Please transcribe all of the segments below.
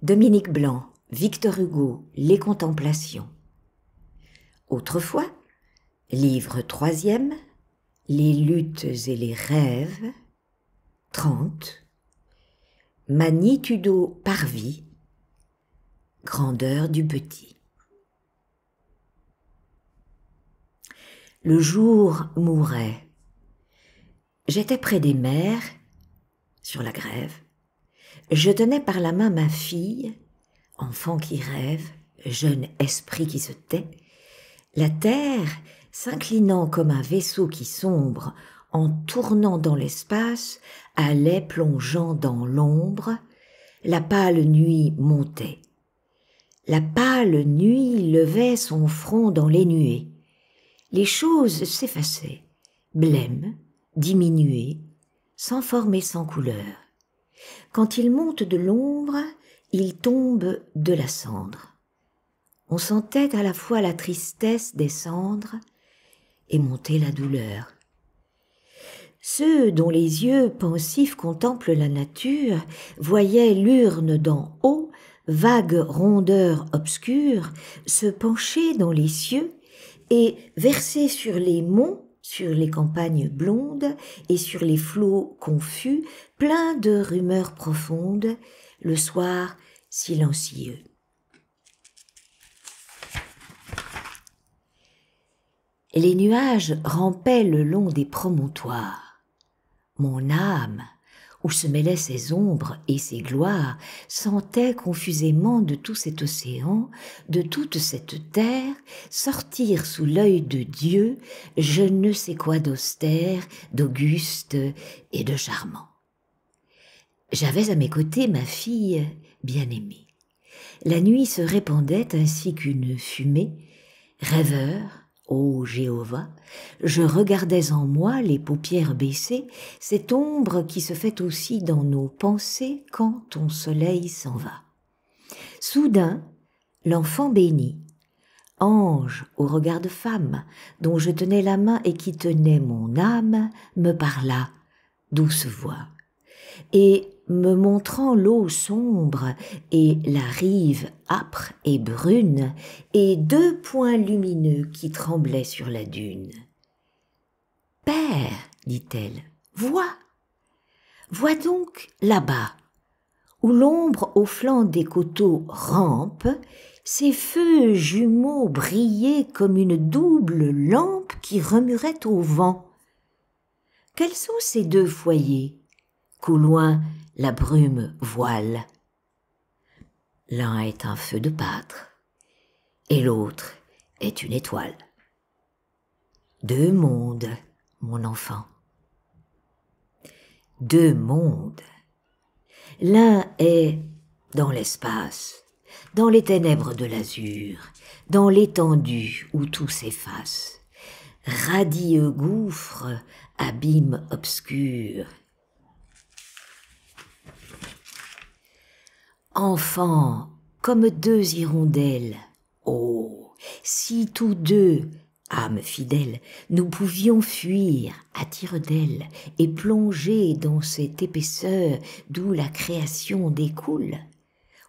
Dominique Blanc, Victor Hugo, Les Contemplations. Autrefois, livre troisième, Les luttes et les rêves, 30. Magnitudo parvis, grandeur du petit. Le jour mourait. J'étais près des mers, sur la grève, je tenais par la main ma fille, enfant qui rêve, jeune esprit qui se tait. La terre, s'inclinant comme un vaisseau qui sombre, en tournant dans l'espace, allait plongeant dans l'ombre, la pâle nuit montait. La pâle nuit levait son front dans les nuées. Les choses s'effaçaient, blêmes, diminuées, sans forme et sans couleur. Quand il monte de l'ombre, il tombe de la cendre. On sentait à la fois la tristesse descendre et monter la douleur. Ceux dont les yeux pensifs contemplent la nature voyaient l'urne d'en haut, vague rondeur obscure, se pencher dans les cieux et verser sur les monts sur les campagnes blondes et sur les flots confus, pleins de rumeurs profondes, le soir silencieux. Les nuages rampaient le long des promontoires. Mon âme où se mêlaient ses ombres et ses gloires, sentait confusément de tout cet océan, de toute cette terre, sortir sous l'œil de Dieu je ne sais quoi d'austère, d'auguste et de charmant. J'avais à mes côtés ma fille bien-aimée. La nuit se répandait ainsi qu'une fumée, rêveur, Ô Jéhovah, je regardais en moi, les paupières baissées, cette ombre qui se fait aussi dans nos pensées quand ton soleil s'en va. Soudain, l'enfant béni, ange au regard de femme, dont je tenais la main et qui tenait mon âme, me parla, douce voix. Et me montrant l'eau sombre et la rive âpre et brune, et deux points lumineux qui tremblaient sur la dune. Père, dit-elle, vois, vois donc là-bas, où l'ombre au flanc des coteaux rampe, ces feux jumeaux brillaient comme une double lampe qui remuerait au vent. Quels sont ces deux foyers qu'au loin la brume voile. L'un est un feu de pâtre, et l'autre est une étoile. Deux mondes, mon enfant. Deux mondes. L'un est dans l'espace, dans les ténèbres de l'azur, dans l'étendue où tout s'efface, radieux gouffre, abîme obscur, Enfants, comme deux hirondelles, oh, si tous deux, âmes fidèles, nous pouvions fuir à tire-d'aile et plonger dans cette épaisseur d'où la création découle,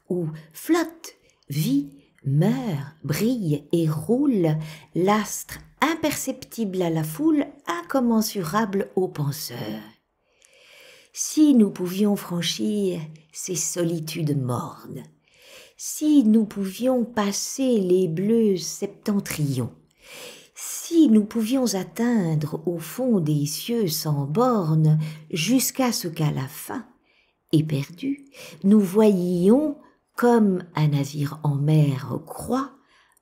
où flotte, vit, meurt, brille et roule l'astre imperceptible à la foule, incommensurable aux penseurs si nous pouvions franchir ces solitudes mornes, si nous pouvions passer les bleus septentrions, si nous pouvions atteindre au fond des cieux sans bornes jusqu'à ce qu'à la fin, éperdu, nous voyions comme un navire en mer croît,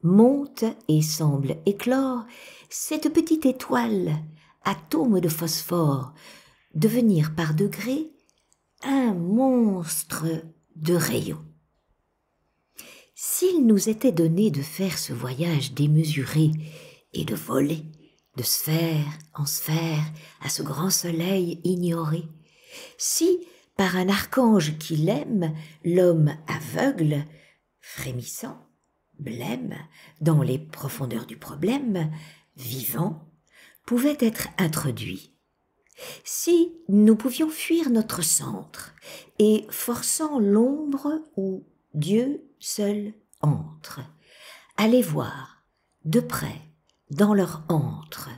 monte et semble éclore cette petite étoile, atome de phosphore, devenir par degrés un monstre de rayons. S'il nous était donné de faire ce voyage démesuré et de voler de sphère en sphère à ce grand soleil ignoré, si, par un archange qui l'aime, l'homme aveugle, frémissant, blême, dans les profondeurs du problème, vivant, pouvait être introduit si nous pouvions fuir notre centre et forçant l'ombre où Dieu seul entre, aller voir de près dans leur antre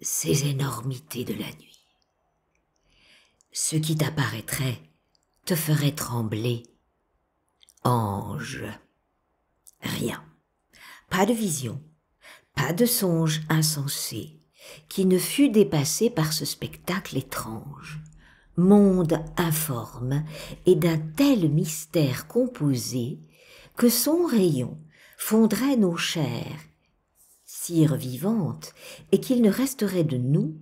ces énormités de la nuit. Ce qui t'apparaîtrait te ferait trembler. Ange. Rien. Pas de vision, pas de songe insensé, qui ne fut dépassé par ce spectacle étrange monde informe et d'un tel mystère composé que son rayon fondrait nos chairs, cire vivante, et qu'il ne resterait de nous,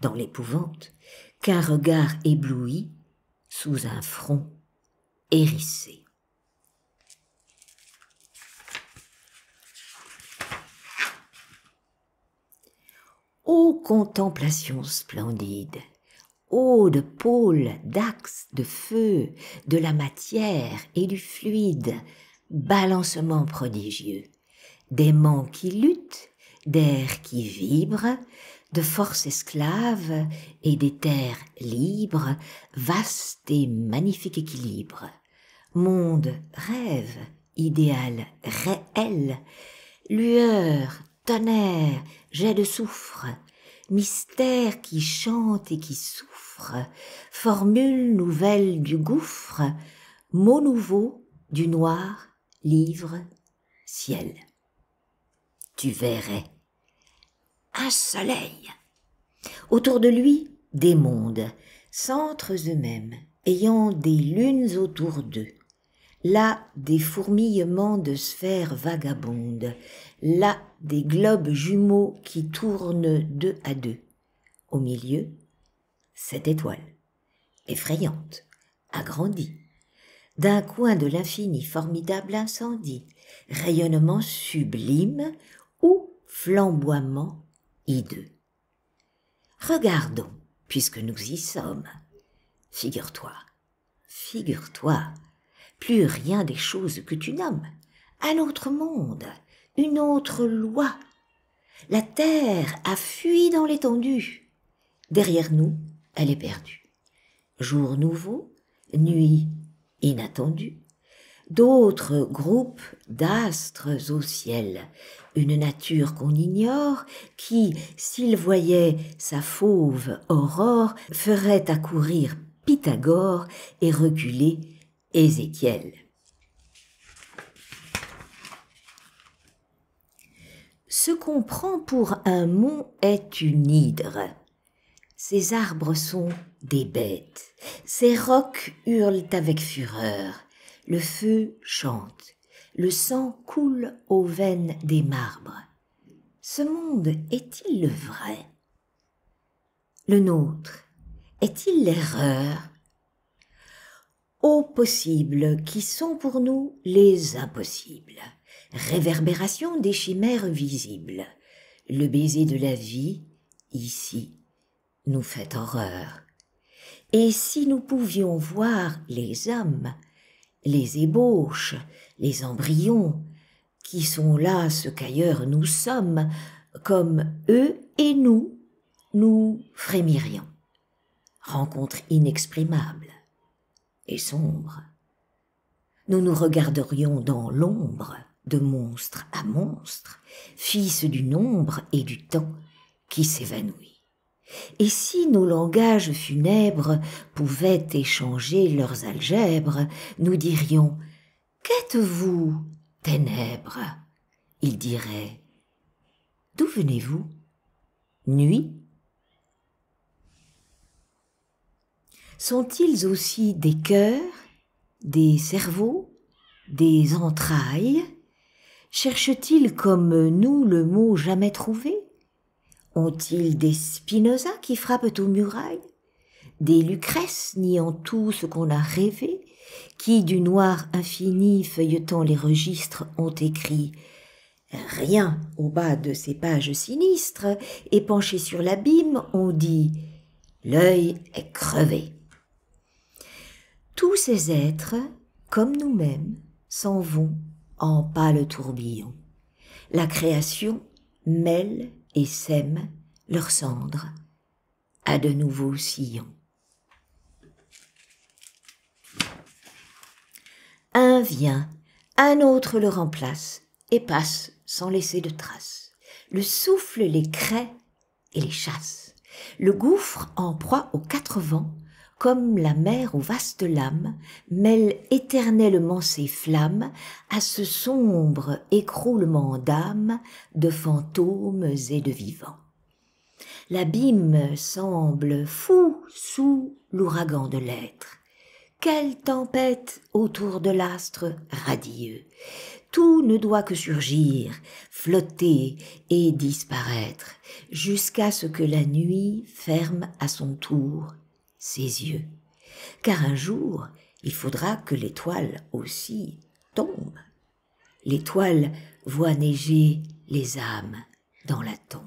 dans l'épouvante, qu'un regard ébloui sous un front hérissé. Ô contemplation splendide, ô de pôle, d'axe, de feu, de la matière et du fluide, balancement prodigieux, d'aimants qui luttent, d'air qui vibre, de forces esclaves et des terres libres, vaste et magnifique équilibre, monde, rêve, idéal, réel, lueur, tonnerre, jet de soufre, mystère qui chante et qui souffre, formule nouvelle du gouffre, mot nouveau du noir, livre, ciel. Tu verrais un soleil. Autour de lui, des mondes, centres eux-mêmes, ayant des lunes autour d'eux. Là, des fourmillements de sphères vagabondes, là des globes jumeaux qui tournent deux à deux. Au milieu, cette étoile, effrayante, agrandie. D'un coin de l'infini formidable incendie, rayonnement sublime ou flamboiement hideux. Regardons, puisque nous y sommes. Figure-toi, figure-toi, plus rien des choses que tu nommes, un autre monde, une autre loi. La terre a fui dans l'étendue. Derrière nous, elle est perdue. Jour nouveau, nuit inattendue, d'autres groupes d'astres au ciel, une nature qu'on ignore, qui, s'il voyait sa fauve aurore, ferait accourir Pythagore et reculer Ézéchiel. Ce qu'on prend pour un mont est une hydre. Ces arbres sont des bêtes. Ces rocs hurlent avec fureur. Le feu chante. Le sang coule aux veines des marbres. Ce monde est-il le vrai Le nôtre est-il l'erreur Ô possibles qui sont pour nous les impossibles réverbération des chimères visibles. Le baiser de la vie, ici, nous fait horreur. Et si nous pouvions voir les hommes, les ébauches, les embryons, qui sont là ce qu'ailleurs nous sommes, comme eux et nous, nous frémirions. Rencontre inexprimable et sombre. Nous nous regarderions dans l'ombre, de monstre à monstre, fils du nombre et du temps qui s'évanouit. Et si nos langages funèbres pouvaient échanger leurs algèbres, nous dirions Qu'êtes-vous, ténèbres Il dirait D'où venez-vous Nuit Sont-ils aussi des cœurs, des cerveaux, des entrailles cherchent-ils comme nous le mot jamais trouvé Ont-ils des Spinoza qui frappent aux murailles Des Lucrèces niant tout ce qu'on a rêvé Qui, du noir infini feuilletant les registres, ont écrit Rien au bas de ces pages sinistres, et penchés sur l'abîme, on dit L'œil est crevé. Tous ces êtres, comme nous-mêmes, s'en vont en pâle tourbillon. La création mêle et sème leurs cendres à de nouveaux sillons. Un vient, un autre le remplace et passe sans laisser de traces. Le souffle les crée et les chasse. Le gouffre en proie aux quatre vents comme la mer aux vastes lames, mêle éternellement ses flammes à ce sombre écroulement d'âmes, de fantômes et de vivants. L'abîme semble fou sous l'ouragan de l'être. Quelle tempête autour de l'astre radieux. Tout ne doit que surgir, flotter et disparaître, jusqu'à ce que la nuit ferme à son tour ses yeux, car un jour il faudra que l'étoile aussi tombe. L'étoile voit neiger les âmes dans la tombe.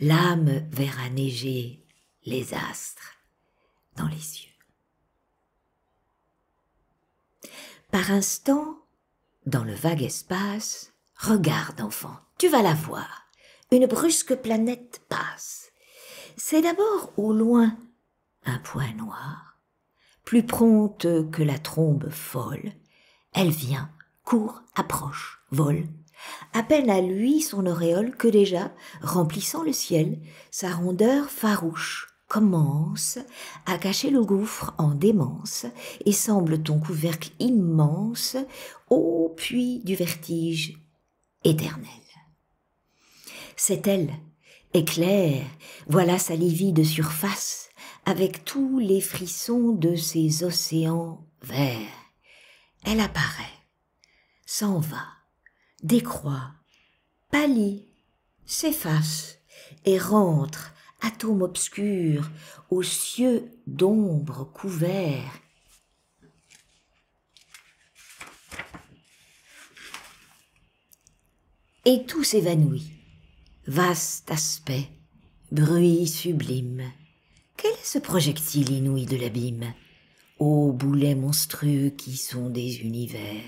L'âme verra neiger les astres dans les yeux. Par instant, dans le vague espace, regarde, enfant, tu vas la voir. Une brusque planète passe. C'est d'abord au loin un point noir. Plus prompte que la trombe folle, elle vient, court, approche, vole. À peine à lui son auréole que déjà, remplissant le ciel, sa rondeur farouche commence à cacher le gouffre en démence et semble ton couvercle immense au puits du vertige éternel. C'est elle, éclair, voilà sa livide surface, avec tous les frissons de ces océans verts. Elle apparaît, s'en va, décroît, pâlit, s'efface et rentre, atome obscur, aux cieux d'ombre couverts. Et tout s'évanouit, vaste aspect, bruit sublime quel est ce projectile inouï de l'abîme Ô boulets monstrueux qui sont des univers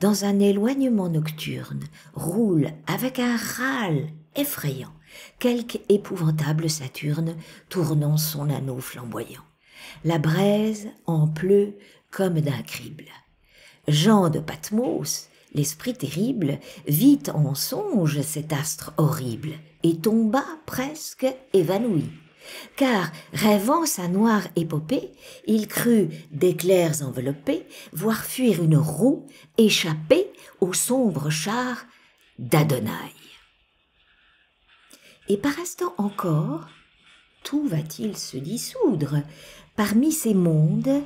Dans un éloignement nocturne roule avec un râle effrayant quelque épouvantable Saturne tournant son anneau flamboyant. La braise en pleut comme d'un crible. Jean de Patmos, l'esprit terrible, vit en songe cet astre horrible et tomba presque évanoui car, rêvant sa noire épopée, il crut d'éclairs enveloppés voir fuir une roue échappée au sombre char d'Adonai. Et par instant encore, tout va-t-il se dissoudre parmi ces mondes,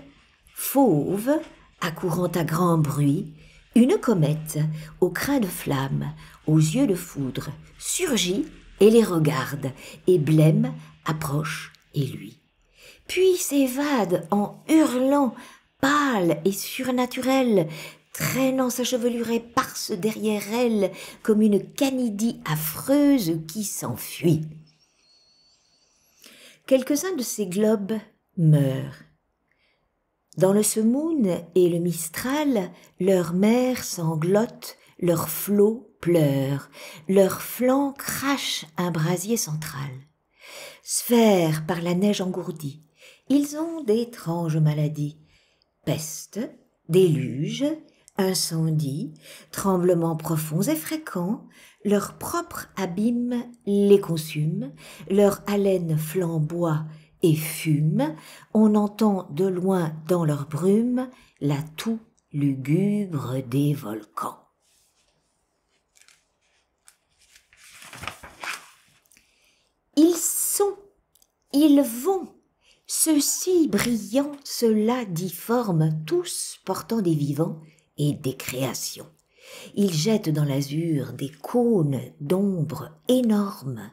fauves, accourant à grand bruit, une comète, aux crins de flamme, aux yeux de foudre, surgit et les regarde, et blême approche et lui, puis s'évade en hurlant, pâle et surnaturel, traînant sa chevelure éparse derrière elle comme une canidie affreuse qui s'enfuit. Quelques-uns de ces globes meurent. Dans le semoun et le mistral, leur mer sanglote, leurs flots pleure, leurs flancs crachent un brasier central sphères par la neige engourdie. Ils ont d'étranges maladies. Peste, déluge, incendies, tremblements profonds et fréquents, leur propre abîme les consume, leur haleine flamboie et fume, on entend de loin dans leur brume la toux lugubre des volcans. Ils sont ils vont. Ceux-ci brillants, ceux-là difformes, tous portant des vivants et des créations. Ils jettent dans l'azur des cônes d'ombre énormes,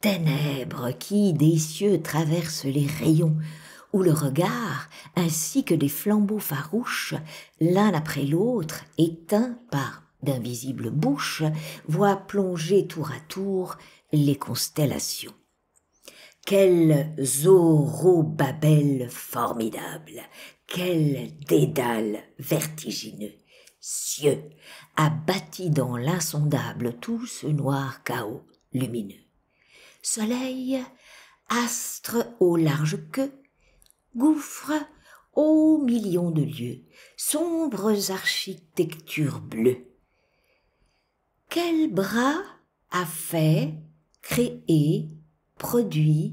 ténèbres qui des cieux traversent les rayons, où le regard, ainsi que des flambeaux farouches, l'un après l'autre, éteints par d'invisibles bouches, voit plonger tour à tour les constellations. Quel Zorobabel formidable Quel dédale vertigineux Cieux bâti dans l'insondable tout ce noir chaos lumineux. Soleil, astre aux larges queues, gouffre aux millions de lieux, sombres architectures bleues. Quel bras a fait, créer produit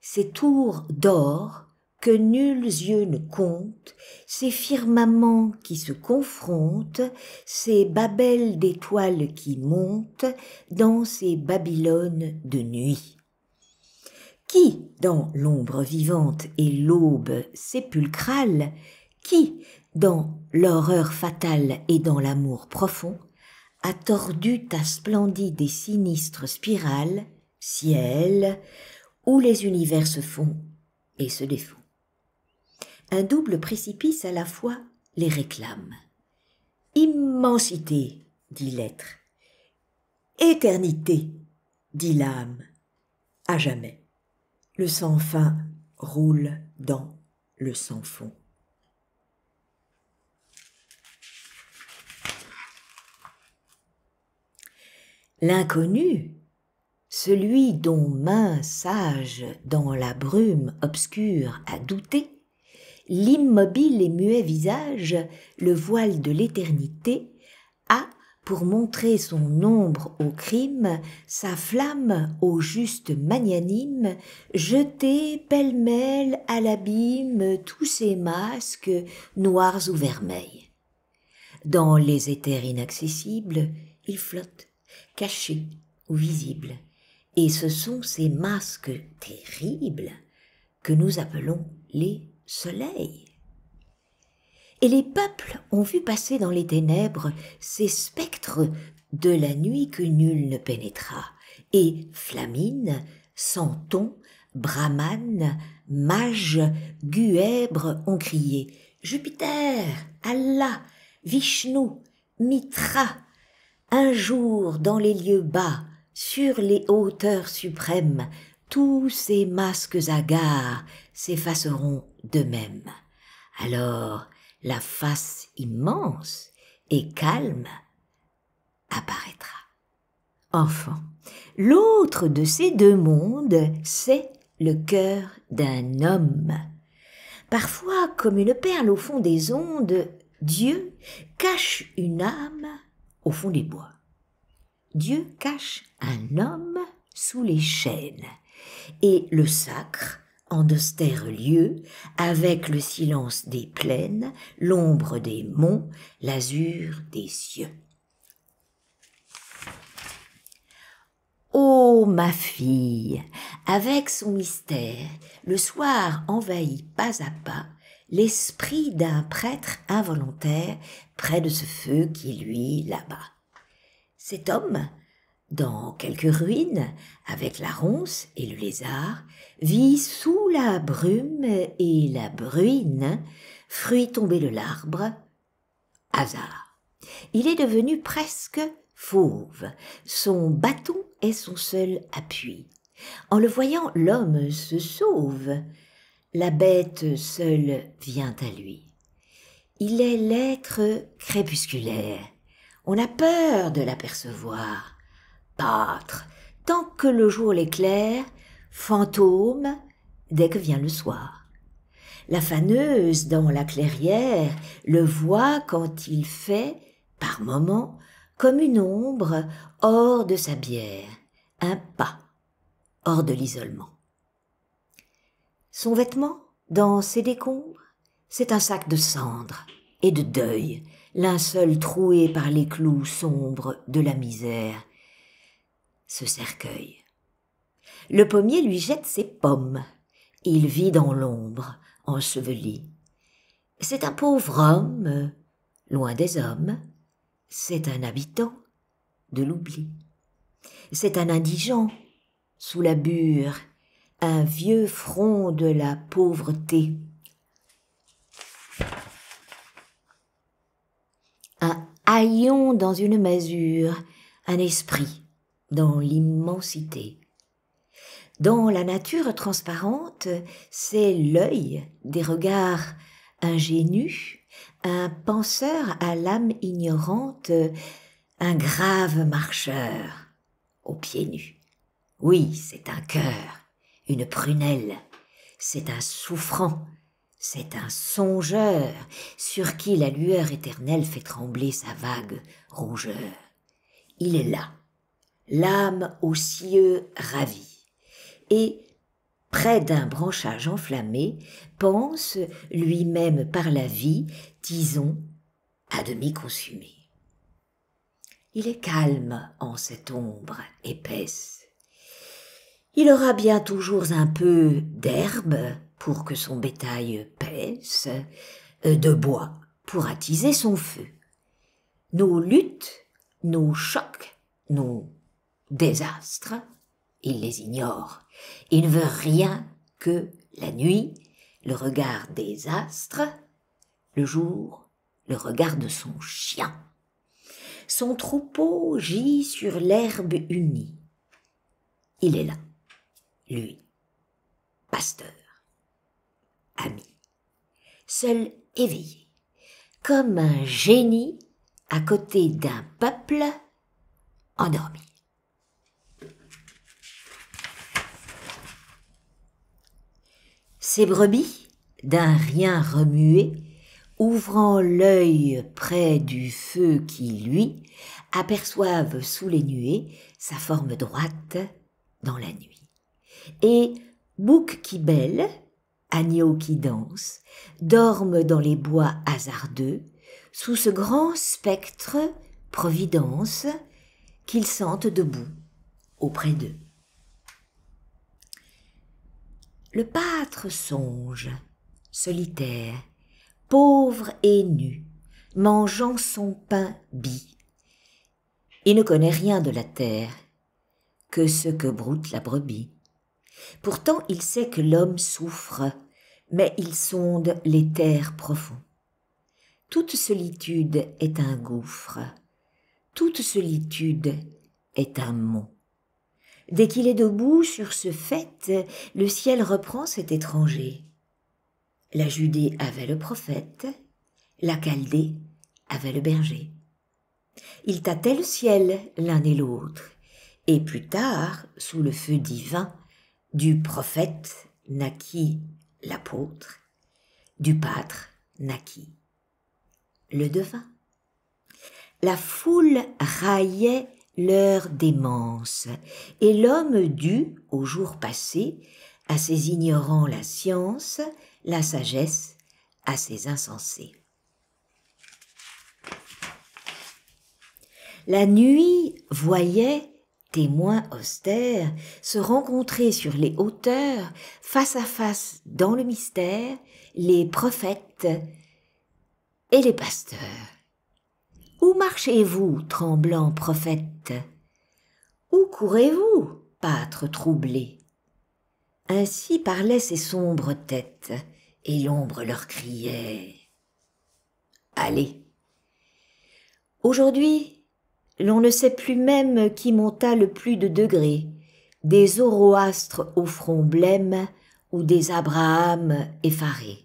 ces tours d'or que nuls yeux ne comptent, ces firmaments qui se confrontent, ces babelles d'étoiles qui montent dans ces Babylones de nuit. Qui, dans l'ombre vivante et l'aube sépulcrale, qui, dans l'horreur fatale et dans l'amour profond, a tordu ta splendide et sinistre spirale, ciel, où les univers se font et se défont. Un double précipice à la fois les réclame. Immensité, dit l'être. Éternité, dit l'âme. À jamais. Le sans fin roule dans le sans fond. L'inconnu celui dont main sage dans la brume obscure a douté, l'immobile et muet visage, le voile de l'éternité, a, pour montrer son ombre au crime, sa flamme au juste magnanime, jeté pêle-mêle à l'abîme tous ses masques noirs ou vermeils. Dans les éthers inaccessibles, il flotte, caché ou visible et ce sont ces masques terribles que nous appelons les soleils. Et les peuples ont vu passer dans les ténèbres ces spectres de la nuit que nul ne pénétra, et Flamine, Santon, Brahman, Mage, Guèbre ont crié Jupiter, Allah, Vishnu, Mitra. Un jour, dans les lieux bas, sur les hauteurs suprêmes, tous ces masques hagards s'effaceront d'eux-mêmes. Alors, la face immense et calme apparaîtra. Enfant, l'autre de ces deux mondes, c'est le cœur d'un homme. Parfois, comme une perle au fond des ondes, Dieu cache une âme au fond des bois. Dieu cache un mm. homme sous les chaînes, et le sacre, en d'austères lieu avec le silence des plaines, l'ombre des monts, l'azur des cieux. Ô oh, ma fille, avec son mystère, le soir envahit pas à pas l'esprit d'un prêtre involontaire près de ce feu qui lui là-bas. Cet homme, dans quelques ruines, avec la ronce et le lézard, vit sous la brume et la bruine, fruit tombé de l'arbre, hasard. Il est devenu presque fauve, son bâton est son seul appui. En le voyant, l'homme se sauve, la bête seule vient à lui. Il est l'être crépusculaire, on a peur de l'apercevoir. Pâtre, tant que le jour l'éclaire, fantôme, dès que vient le soir. La faneuse dans la clairière le voit quand il fait, par moments, comme une ombre hors de sa bière, un pas, hors de l'isolement. Son vêtement, dans ses décombres, c'est un sac de cendres et de deuil L'un seul troué par les clous sombres de la misère. Ce cercueil. Le pommier lui jette ses pommes. Il vit dans l'ombre, enseveli. C'est un pauvre homme, loin des hommes. C'est un habitant de l'oubli. C'est un indigent, sous la bure, un vieux front de la pauvreté. dans une masure un esprit dans l'immensité. Dans la nature transparente, c'est l'œil des regards ingénus, un penseur à l'âme ignorante, un grave marcheur aux pieds nus. Oui, c'est un cœur, une prunelle, c'est un souffrant, c'est un songeur sur qui la lueur éternelle fait trembler sa vague rongeur. Il est là, l'âme aux cieux ravie, et près d'un branchage enflammé, pense lui-même par la vie, disons, à demi consumé. Il est calme en cette ombre épaisse. Il aura bien toujours un peu d'herbe pour que son bétail pèse euh, de bois pour attiser son feu. Nos luttes, nos chocs, nos désastres, il les ignore. Il ne veut rien que la nuit, le regard des astres, le jour, le regard de son chien. Son troupeau gît sur l'herbe unie. Il est là, lui, pasteur ami, seul éveillé, comme un génie à côté d'un peuple endormi. Ces brebis, d'un rien remué, ouvrant l'œil près du feu qui lui, aperçoivent sous les nuées sa forme droite dans la nuit. Et Bouc qui belle, agneaux qui dansent, dorment dans les bois hasardeux, sous ce grand spectre, providence, qu'ils sentent debout auprès d'eux. Le pâtre songe, solitaire, pauvre et nu, mangeant son pain bi, et ne connaît rien de la terre que ce que broute la brebis. Pourtant, il sait que l'homme souffre, mais il sonde les terres profondes. Toute solitude est un gouffre. Toute solitude est un mot. Dès qu'il est debout sur ce fait, le ciel reprend cet étranger. La Judée avait le prophète, la Chaldée avait le berger. Ils tâtaient le ciel l'un et l'autre, et plus tard, sous le feu divin, du prophète naquit l'apôtre, du pâtre naquit le devin. La foule raillait leur démence, et l'homme dut, au jour passé, à ses ignorants la science, la sagesse, à ses insensés. La nuit voyait moins austères, se rencontrer sur les hauteurs, face à face dans le mystère, les prophètes et les pasteurs. Où marchez-vous, tremblant prophètes Où courez-vous, pâtre troublés Ainsi parlaient ces sombres têtes, et l'ombre leur criait. Allez. Aujourd'hui, l'on ne sait plus même qui monta le plus de degrés, des Zoroastres au front blême ou des Abrahams effarés.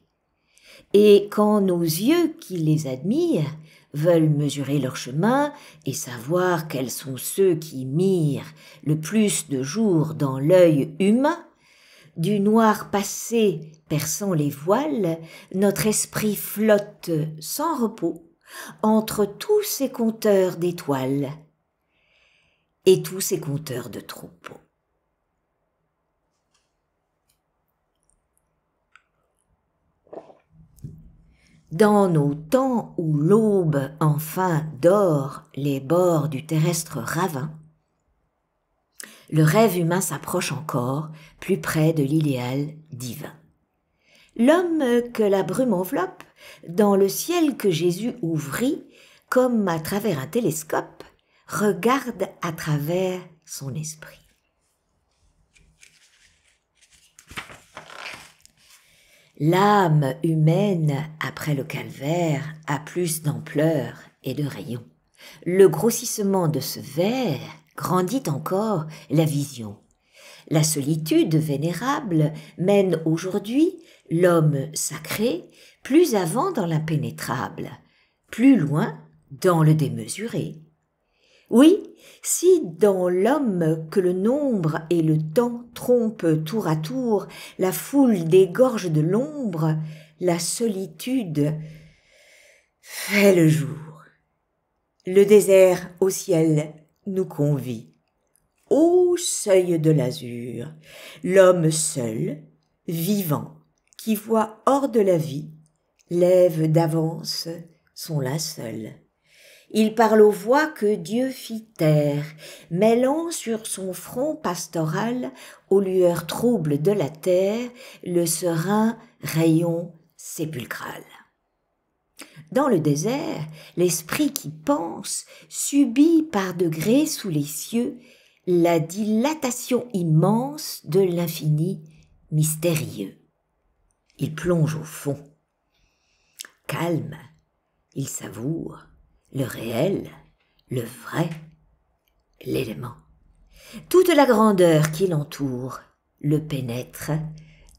Et quand nos yeux qui les admirent veulent mesurer leur chemin et savoir quels sont ceux qui mirent le plus de jours dans l'œil humain, du noir passé perçant les voiles, notre esprit flotte sans repos entre tous ces compteurs d'étoiles et tous ces compteurs de troupeaux. Dans nos temps où l'aube enfin dort les bords du terrestre ravin, le rêve humain s'approche encore, plus près de l'idéal divin. L'homme que la brume enveloppe dans le ciel que Jésus ouvrit comme à travers un télescope, regarde à travers son esprit. L'âme humaine, après le calvaire, a plus d'ampleur et de rayons. Le grossissement de ce verre grandit encore la vision. La solitude vénérable mène aujourd'hui l'homme sacré plus avant dans l'impénétrable, plus loin dans le démesuré. Oui, si dans l'homme que le nombre et le temps trompent tour à tour, la foule dégorge de l'ombre, la solitude fait le jour. Le désert au ciel nous convie. Au seuil de l'azur, l'homme seul, vivant, qui voit hors de la vie, lève d'avance son linceul. Il parle aux voix que Dieu fit taire, mêlant sur son front pastoral, aux lueurs troubles de la terre, le serein rayon sépulcral. Dans le désert, l'esprit qui pense subit par degrés sous les cieux la dilatation immense de l'infini mystérieux. Il plonge au fond calme, il savoure le réel, le vrai, l'élément. Toute la grandeur qui l'entoure le pénètre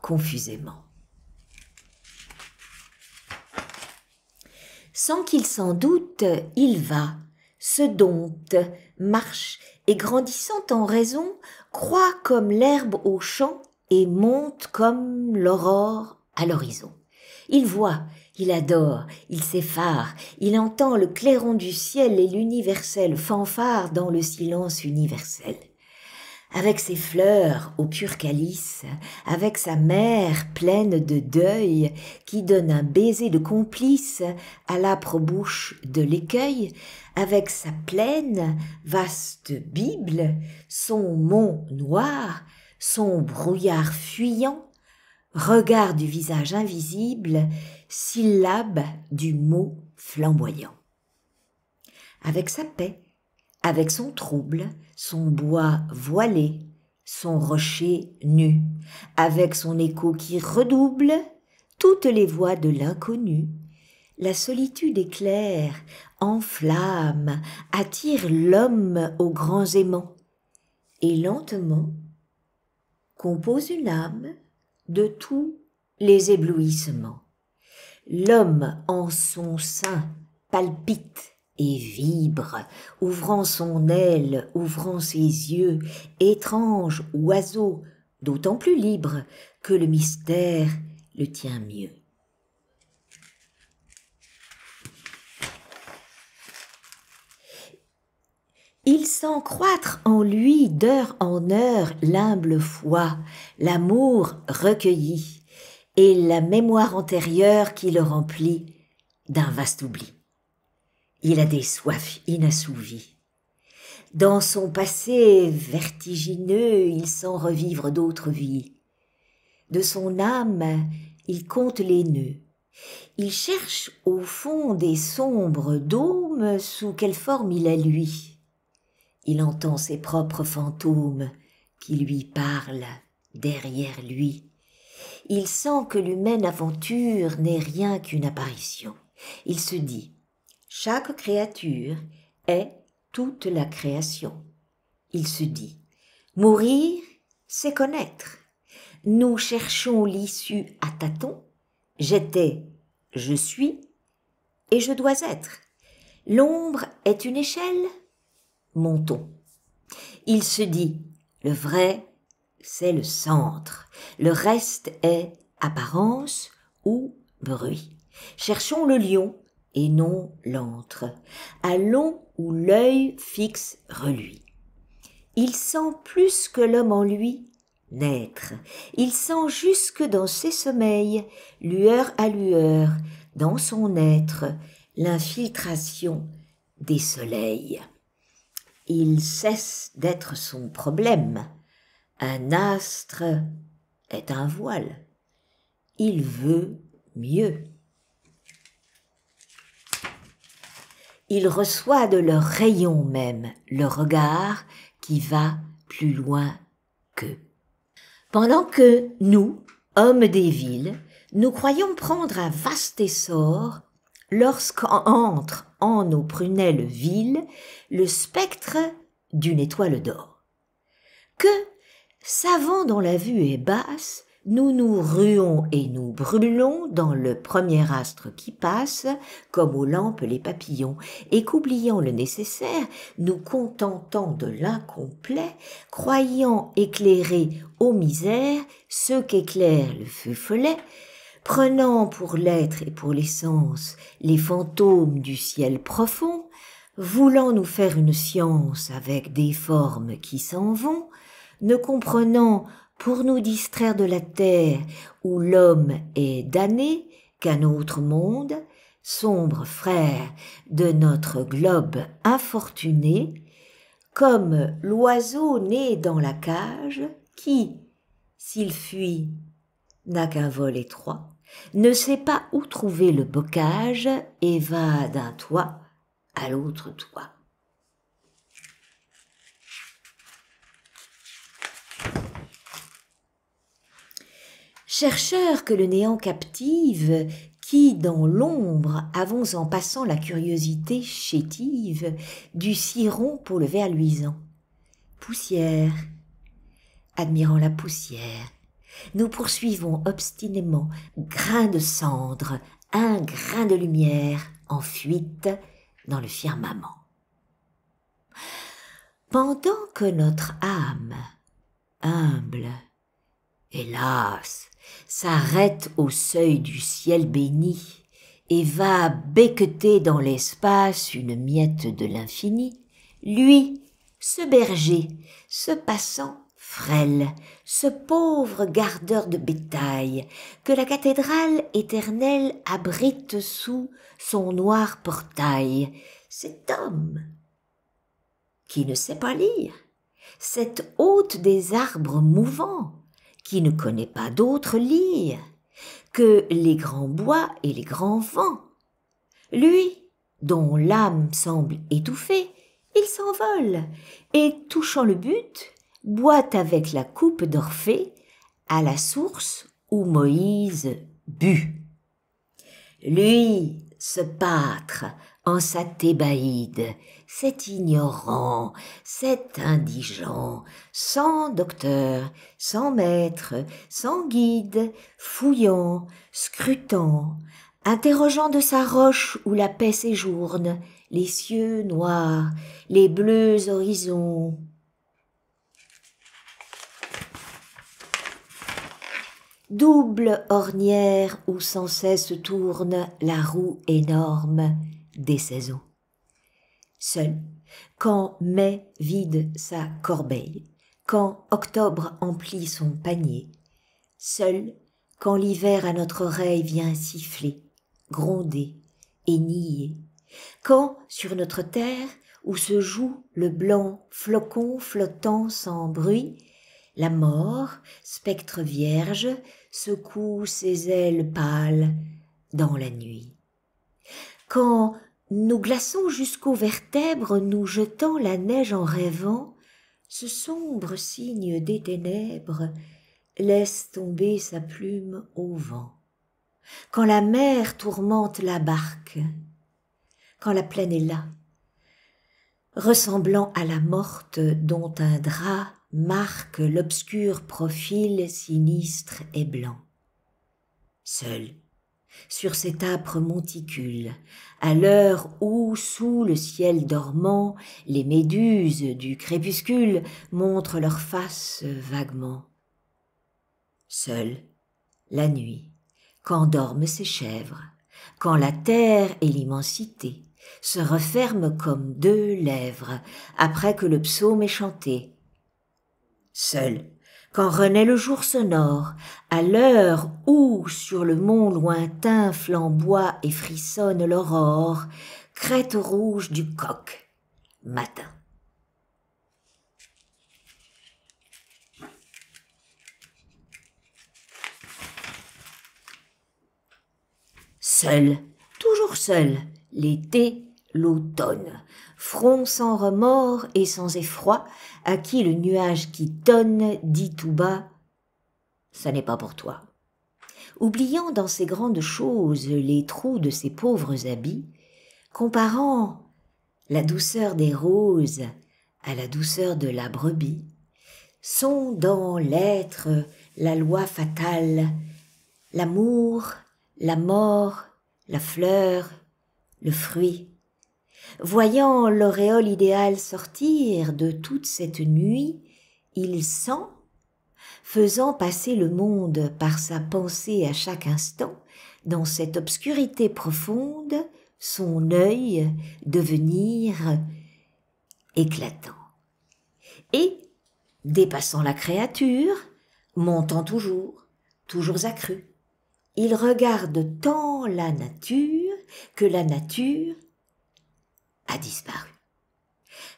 confusément. Sans qu'il s'en doute, il va, se dompte, marche, et grandissant en raison, croît comme l'herbe au champ et monte comme l'aurore à l'horizon. Il voit, il adore, il s'effare, il entend le clairon du ciel et l'universel fanfare dans le silence universel. Avec ses fleurs au pur calice, avec sa mère pleine de deuil qui donne un baiser de complice à l'âpre bouche de l'écueil, avec sa pleine, vaste Bible, son mont noir, son brouillard fuyant, regard du visage invisible, syllabe du mot flamboyant. Avec sa paix, avec son trouble, son bois voilé, son rocher nu, avec son écho qui redouble toutes les voix de l'inconnu, la solitude éclaire, enflamme, attire l'homme aux grands aimants, et lentement compose une âme de tous les éblouissements. L'homme en son sein palpite et vibre, ouvrant son aile, ouvrant ses yeux, étrange oiseau, d'autant plus libre que le mystère le tient mieux. Il sent croître en lui d'heure en heure l'humble foi, l'amour recueilli, et la mémoire antérieure qui le remplit d'un vaste oubli. Il a des soifs inassouvies. Dans son passé vertigineux, il sent revivre d'autres vies. De son âme, il compte les nœuds. Il cherche au fond des sombres dômes sous quelle forme il a lui il entend ses propres fantômes qui lui parlent derrière lui. Il sent que l'humaine aventure n'est rien qu'une apparition. Il se dit Chaque créature est toute la création. Il se dit Mourir, c'est connaître. Nous cherchons l'issue à tâtons. J'étais, je suis, et je dois être. L'ombre est une échelle Montons, Il se dit, le vrai, c'est le centre. Le reste est apparence ou bruit. Cherchons le lion et non l'antre. Allons où l'œil fixe reluit. Il sent plus que l'homme en lui naître. Il sent jusque dans ses sommeils, lueur à lueur, dans son être, l'infiltration des soleils il cesse d'être son problème. Un astre est un voile. Il veut mieux. Il reçoit de leur rayon même le regard qui va plus loin qu'eux. Pendant que nous, hommes des villes, nous croyons prendre un vaste essor entre en nos prunelles viles le spectre d'une étoile d'or. Que, savant dont la vue est basse, nous nous ruons et nous brûlons dans le premier astre qui passe, comme aux lampes les papillons, et qu'oubliant le nécessaire, nous contentant de l'incomplet, croyant éclairer aux misères ce qu'éclaire le feu follet, prenant pour l'être et pour l'essence les fantômes du ciel profond, voulant nous faire une science avec des formes qui s'en vont, ne comprenant pour nous distraire de la terre où l'homme est damné qu'un autre monde, sombre frère de notre globe infortuné, comme l'oiseau né dans la cage qui, s'il fuit, n'a qu'un vol étroit, ne sait pas où trouver le bocage et va d'un toit à l'autre toit. Chercheur que le néant captive, qui dans l'ombre avons en passant la curiosité chétive du ciron pour le ver luisant. Poussière, admirant la poussière, nous poursuivons obstinément, grain de cendre, un grain de lumière en fuite dans le firmament. Pendant que notre âme, humble, hélas, s'arrête au seuil du ciel béni et va becqueter dans l'espace une miette de l'infini, lui, ce berger, ce passant, frêle, ce pauvre gardeur de bétail que la cathédrale éternelle abrite sous son noir portail, cet homme qui ne sait pas lire, cet hôte des arbres mouvants qui ne connaît pas d'autre lire que les grands bois et les grands vents. Lui, dont l'âme semble étouffée, il s'envole, et touchant le but, boit avec la coupe d'Orphée à la source où Moïse but. Lui, ce pâtre, en sa thébaïde, cet ignorant, cet indigent, sans docteur, sans maître, sans guide, fouillant, scrutant, interrogeant de sa roche où la paix séjourne, les cieux noirs, les bleus horizons, double ornière où sans cesse tourne la roue énorme des saisons. Seul, quand mai vide sa corbeille, quand octobre emplit son panier, seul, quand l'hiver à notre oreille vient siffler, gronder et nier, quand, sur notre terre, où se joue le blanc flocon flottant sans bruit, la mort, spectre vierge, secoue ses ailes pâles dans la nuit. Quand nous glaçons jusqu'aux vertèbres, nous jetant la neige en rêvant, ce sombre signe des ténèbres laisse tomber sa plume au vent. Quand la mer tourmente la barque, quand la plaine est là, ressemblant à la morte dont un drap marque l'obscur profil sinistre et blanc. Seul, sur cet âpre monticule, à l'heure où, sous le ciel dormant, les méduses du crépuscule montrent leurs faces vaguement. Seul, la nuit, quand dorment ces chèvres, quand la terre et l'immensité se referment comme deux lèvres après que le psaume est chanté, Seul, quand renaît le jour sonore, à l'heure où, sur le mont lointain, flamboie et frissonne l'aurore, crête rouge du coq, matin. Seul, toujours seul, l'été, l'automne, front sans remords et sans effroi, à qui le nuage qui tonne dit tout bas Ça n'est pas pour toi. Oubliant dans ces grandes choses les trous de ses pauvres habits, comparant la douceur des roses à la douceur de la brebis, sont dans l'être la loi fatale, l'amour, la mort, la fleur, le fruit, Voyant l'auréole idéale sortir de toute cette nuit, il sent, faisant passer le monde par sa pensée à chaque instant, dans cette obscurité profonde, son œil devenir éclatant. Et, dépassant la créature, montant toujours, toujours accru, il regarde tant la nature que la nature a disparu.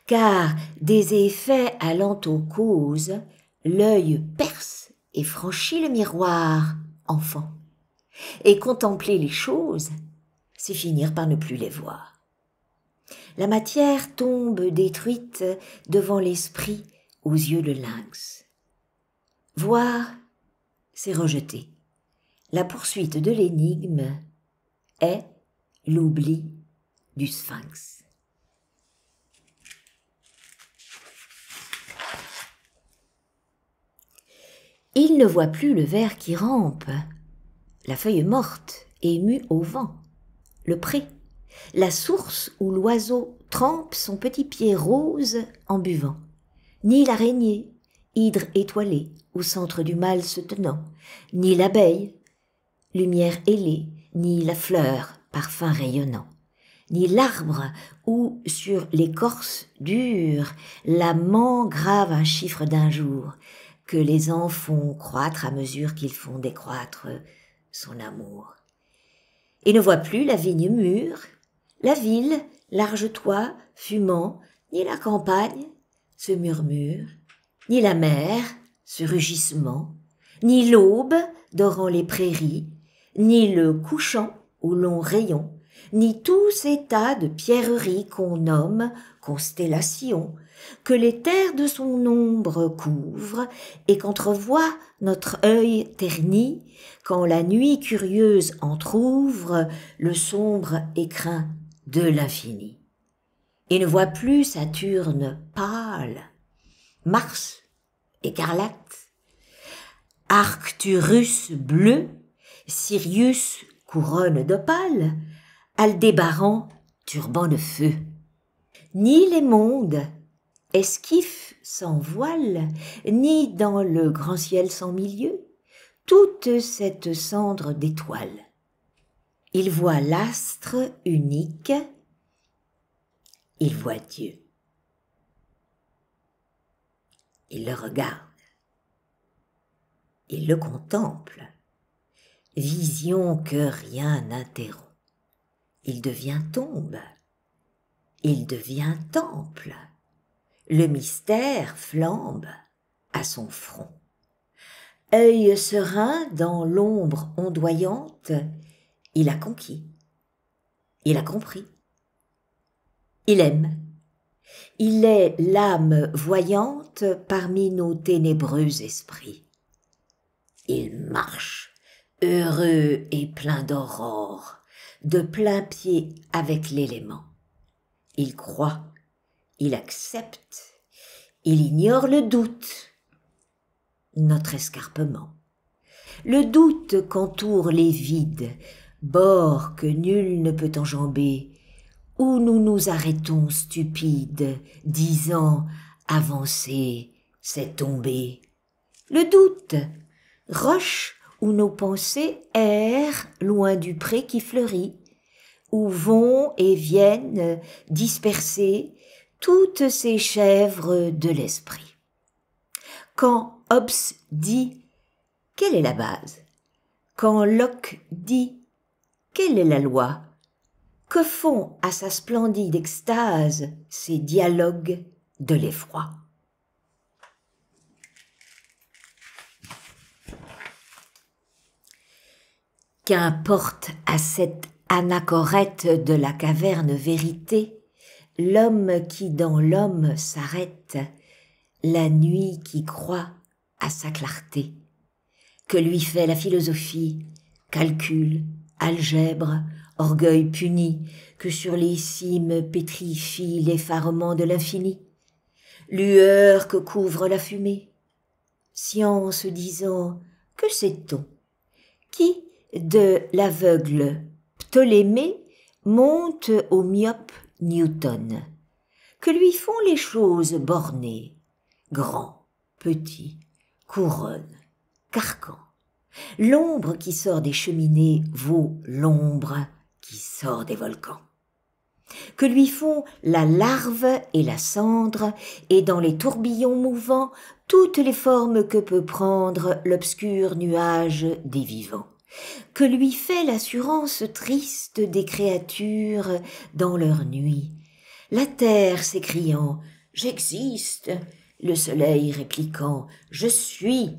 Car des effets allant aux causes, l'œil perce et franchit le miroir, enfant. Et contempler les choses, c'est finir par ne plus les voir. La matière tombe détruite devant l'esprit aux yeux de lynx. Voir, c'est rejeter. La poursuite de l'énigme est l'oubli du sphinx. Il ne voit plus le ver qui rampe, la feuille morte émue au vent, le pré, la source où l'oiseau trempe son petit pied rose en buvant, ni l'araignée, hydre étoilée au centre du mal se tenant, ni l'abeille, lumière ailée, ni la fleur, parfum rayonnant, ni l'arbre où, sur l'écorce dure, l'amant grave un chiffre d'un jour, que les enfants font croître à mesure qu'ils font décroître son amour. Et ne voit plus la vigne mûre, la ville, large toit, fumant, ni la campagne, ce murmure, ni la mer, ce rugissement, ni l'aube dorant les prairies, ni le couchant au long rayon, ni tous ces tas de pierreries qu'on nomme constellations, que les terres de son ombre couvrent, et qu'entrevoit notre œil terni, quand la nuit curieuse entr'ouvre le sombre écrin de l'infini. Et ne voit plus Saturne pâle, Mars écarlate, Arcturus bleu, Sirius couronne d'opale, Aldébaran turban de feu. Ni les mondes, esquif sans voile, ni dans le grand ciel sans milieu, toute cette cendre d'étoiles. Il voit l'astre unique, il voit Dieu. Il le regarde, il le contemple, vision que rien n'interrompt. Il devient tombe, il devient temple le mystère flambe à son front. Œil serein dans l'ombre ondoyante, il a conquis. Il a compris. Il aime. Il est l'âme voyante parmi nos ténébreux esprits. Il marche, heureux et plein d'aurore, de plein pied avec l'élément. Il croit, il accepte. Il ignore le doute. Notre escarpement. Le doute qu'entoure les vides, bords que nul ne peut enjamber, où nous nous arrêtons stupides, disant avancer, c'est tomber. Le doute, roche où nos pensées errent loin du pré qui fleurit, où vont et viennent dispersés toutes ces chèvres de l'esprit. Quand Hobbes dit quelle est la base Quand Locke dit quelle est la loi Que font à sa splendide extase ces dialogues de l'effroi Qu'importe à cette anachorète de la caverne vérité l'homme qui dans l'homme s'arrête, la nuit qui croit à sa clarté, que lui fait la philosophie, calcul, algèbre, orgueil puni, que sur les cimes pétrifie l'effarement de l'infini, lueur que couvre la fumée, science disant que sait-on, qui de l'aveugle Ptolémée monte au myope Newton, que lui font les choses bornées, grand, petit, couronne, carcan. L'ombre qui sort des cheminées vaut l'ombre qui sort des volcans. Que lui font la larve et la cendre, et dans les tourbillons mouvants, toutes les formes que peut prendre l'obscur nuage des vivants que lui fait l'assurance triste des créatures dans leur nuit. La terre s'écriant J'existe, le soleil répliquant Je suis.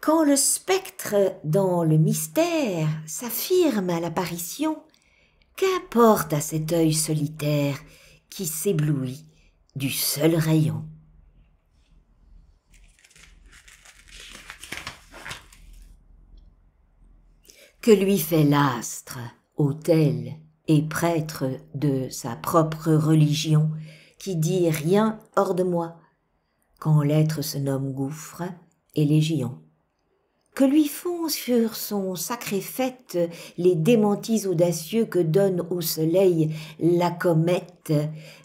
Quand le spectre dans le mystère s'affirme à l'apparition, qu'importe à cet œil solitaire qui s'éblouit du seul rayon. que lui fait l'astre, hôtel et prêtre de sa propre religion, qui dit rien hors de moi, quand l'être se nomme gouffre et légion. Que lui font sur son sacré fête les démentis audacieux que donne au soleil la comète,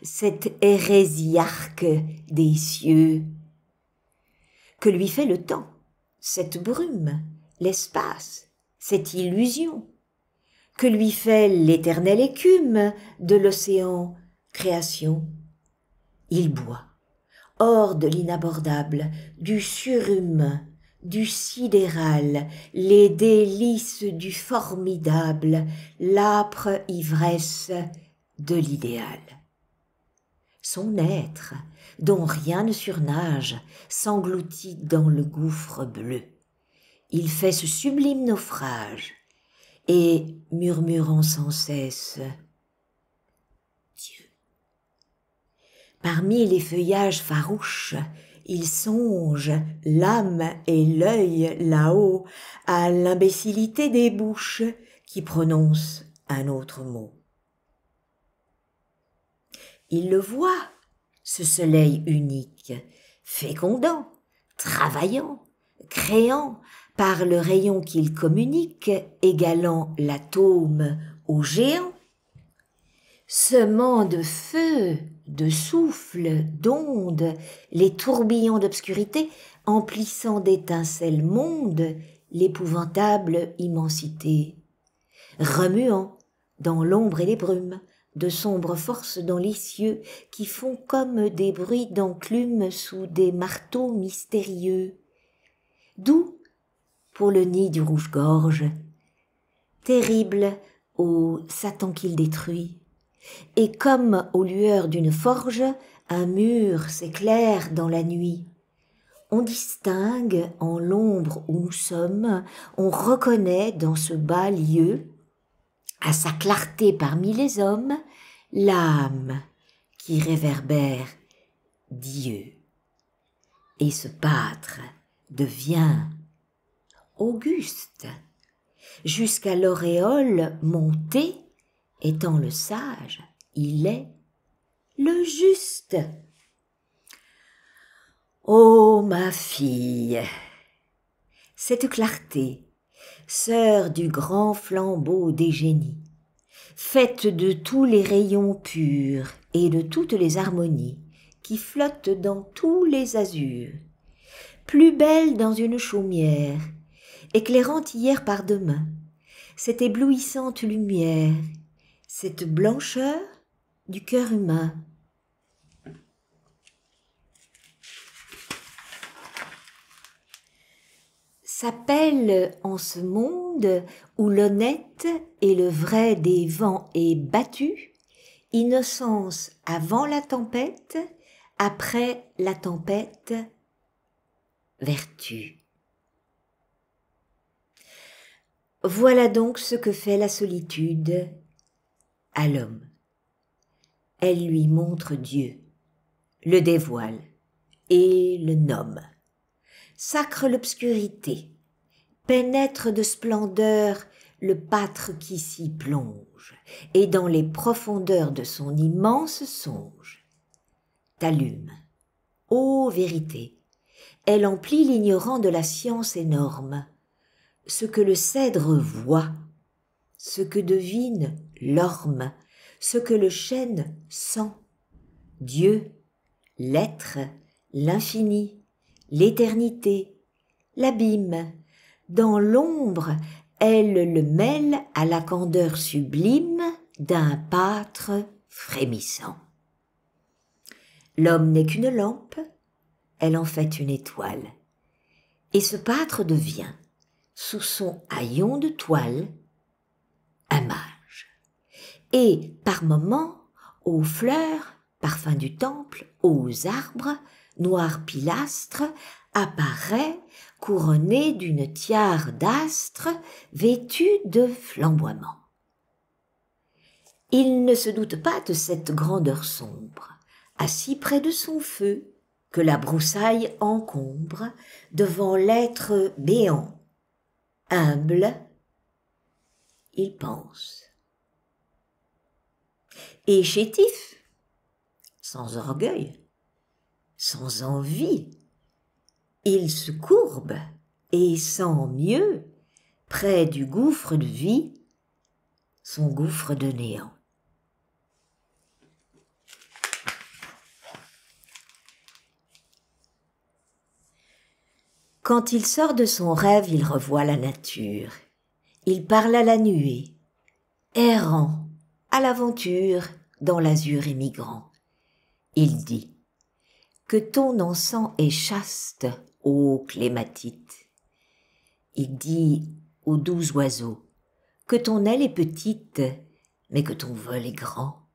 cet hérésiarque des cieux. Que lui fait le temps, cette brume, l'espace, cette illusion que lui fait l'éternelle écume de l'océan création. Il boit, hors de l'inabordable, du surhumain, du sidéral, les délices du formidable, l'âpre ivresse de l'idéal. Son être, dont rien ne surnage, s'engloutit dans le gouffre bleu il fait ce sublime naufrage, et murmurant sans cesse Dieu. Parmi les feuillages farouches, il songe, l'âme et l'œil là-haut, à l'imbécilité des bouches qui prononcent un autre mot. Il le voit, ce soleil unique, fécondant, travaillant, créant, par le rayon qu'il communique, égalant l'atome au géant, semant de feu, de souffle, d'ondes, les tourbillons d'obscurité, emplissant d'étincelles mondes l'épouvantable immensité, remuant dans l'ombre et les brumes, de sombres forces dans les cieux qui font comme des bruits d'enclumes sous des marteaux mystérieux. D'où pour le nid du rouge-gorge, terrible au Satan qu'il détruit. Et comme aux lueurs d'une forge, un mur s'éclaire dans la nuit. On distingue en l'ombre où nous sommes, on reconnaît dans ce bas lieu, à sa clarté parmi les hommes, l'âme qui réverbère Dieu. Et ce pâtre devient auguste, jusqu'à l'auréole montée, étant le sage, il est le juste. Ô oh, ma fille, cette clarté, sœur du grand flambeau des génies, faite de tous les rayons purs et de toutes les harmonies qui flottent dans tous les azurs, plus belle dans une chaumière éclairant hier par demain, cette éblouissante lumière, cette blancheur du cœur humain. s'appelle en ce monde où l'honnête et le vrai des vents est battu, innocence avant la tempête, après la tempête, vertu. Voilà donc ce que fait la solitude à l'homme. Elle lui montre Dieu, le dévoile et le nomme. Sacre l'obscurité, pénètre de splendeur le pâtre qui s'y plonge, et dans les profondeurs de son immense songe, t'allume. Ô vérité, elle emplit l'ignorant de la science énorme ce que le cèdre voit, ce que devine l'orme, ce que le chêne sent. Dieu, l'être, l'infini, l'éternité, l'abîme, dans l'ombre, elle le mêle à la candeur sublime d'un pâtre frémissant. L'homme n'est qu'une lampe, elle en fait une étoile. Et ce pâtre devient sous son haillon de toile un mage. Et par moments, aux fleurs, parfums du temple, aux arbres, noirs pilastres apparaît, couronné d'une tiare d'astres, vêtu de flamboiement. Il ne se doute pas de cette grandeur sombre, assis près de son feu, que la broussaille encombre, devant l'être béant, humble, il pense. Et chétif, sans orgueil, sans envie, il se courbe et sent mieux, près du gouffre de vie, son gouffre de néant. Quand il sort de son rêve, il revoit la nature. Il parle à la nuée, errant, à l'aventure, dans l'azur émigrant. Il dit Que ton encens est chaste, ô clématite. Il dit aux doux oiseaux Que ton aile est petite, mais que ton vol est grand.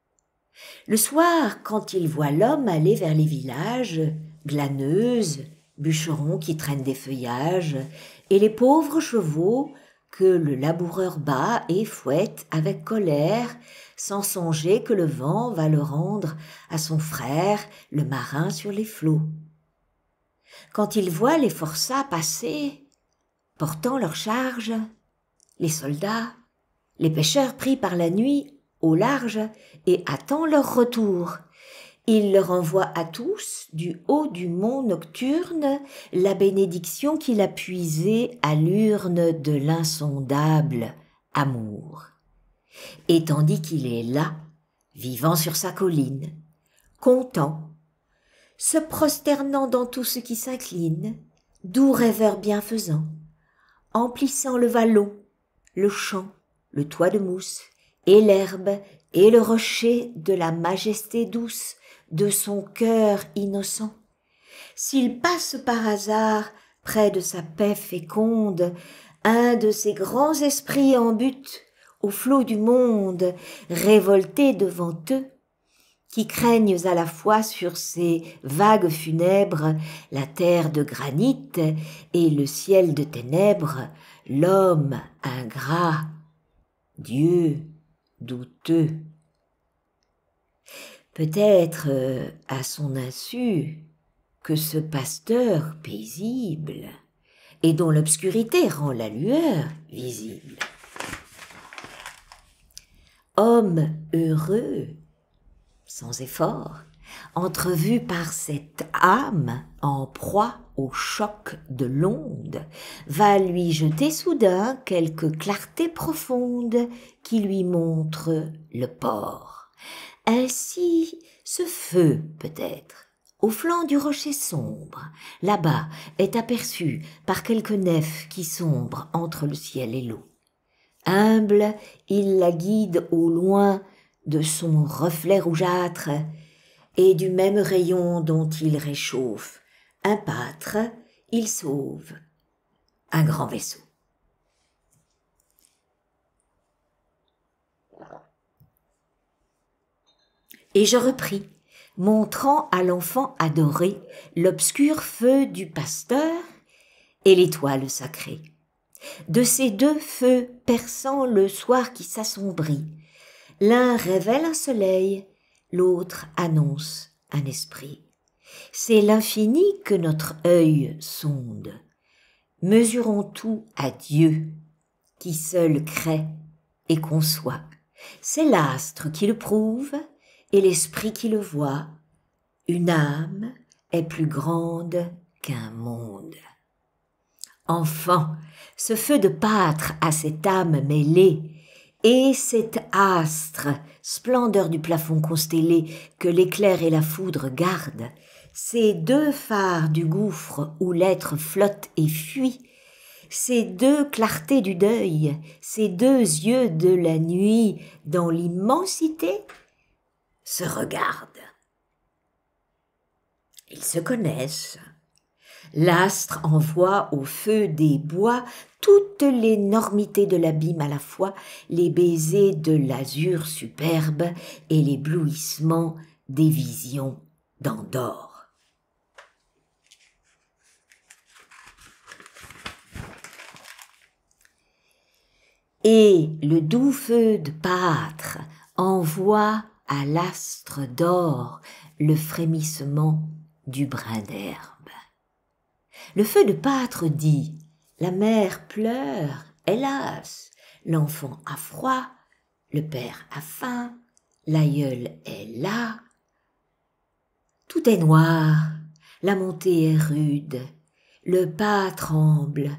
Le soir, quand il voit l'homme aller vers les villages, glaneuse, bûcherons qui traînent des feuillages, et les pauvres chevaux que le laboureur bat et fouette avec colère, sans songer que le vent va le rendre à son frère, le marin sur les flots. Quand il voit les forçats passer, portant leur charge, les soldats, les pêcheurs pris par la nuit au large et attendent leur retour, il leur envoie à tous, du haut du mont nocturne, la bénédiction qu'il a puisée à l'urne de l'insondable amour. Et tandis qu'il est là, vivant sur sa colline, content, se prosternant dans tout ce qui s'incline, doux rêveur bienfaisant, emplissant le vallon, le champ, le toit de mousse, et l'herbe, et le rocher de la majesté douce, de son cœur innocent. S'il passe par hasard près de sa paix féconde, un de ces grands esprits en butte au flot du monde, révolté devant eux, qui craignent à la fois sur ces vagues funèbres la terre de granit et le ciel de ténèbres, l'homme ingrat, Dieu douteux. Peut-être, euh, à son insu, que ce pasteur paisible, et dont l'obscurité rend la lueur visible. Homme heureux, sans effort, entrevu par cette âme en proie au choc de l'onde, va lui jeter soudain quelque clarté profonde qui lui montre le port. Ainsi, ce feu, peut-être, au flanc du rocher sombre, là-bas, est aperçu par quelques nefs qui sombrent entre le ciel et l'eau. Humble, il la guide au loin de son reflet rougeâtre et du même rayon dont il réchauffe. Un pâtre, il sauve un grand vaisseau. Et je repris, montrant à l'enfant adoré l'obscur feu du pasteur et l'étoile sacrée. De ces deux feux perçant le soir qui s'assombrit, l'un révèle un soleil, l'autre annonce un esprit. C'est l'infini que notre œil sonde. Mesurons tout à Dieu, qui seul crée et conçoit. C'est l'astre qui le prouve, et l'esprit qui le voit, une âme est plus grande qu'un monde. Enfant, ce feu de pâtre à cette âme mêlée, et cet astre, splendeur du plafond constellé que l'éclair et la foudre gardent, ces deux phares du gouffre où l'être flotte et fuit, ces deux clartés du deuil, ces deux yeux de la nuit dans l'immensité se regardent. Ils se connaissent. L'astre envoie au feu des bois toute l'énormité de l'abîme à la fois, les baisers de l'azur superbe et l'éblouissement des visions d'Andorre. Et le doux feu de Pâtre envoie à l'astre d'or le frémissement du brin d'herbe. Le feu de pâtre dit La mère pleure, hélas, l'enfant a froid, le père a faim, l'aïeul est là. Tout est noir, la montée est rude, le pas tremble,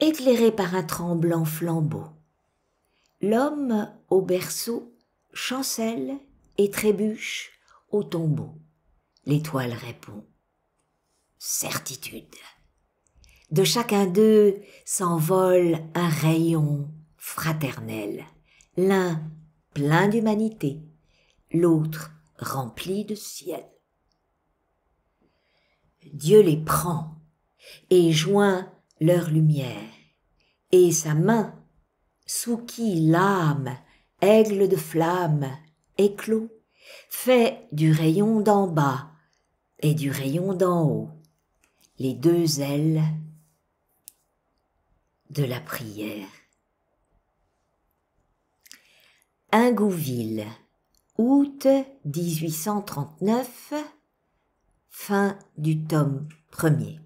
éclairé par un tremblant flambeau. L'homme au berceau chancelle et trébuche au tombeau. L'étoile répond. Certitude. De chacun d'eux s'envole un rayon fraternel, l'un plein d'humanité, l'autre rempli de ciel. Dieu les prend et joint leur lumière, et sa main, sous qui l'âme aigle de flamme, éclos, fait du rayon d'en bas et du rayon d'en haut les deux ailes de la prière. Ingouville, août 1839, fin du tome premier.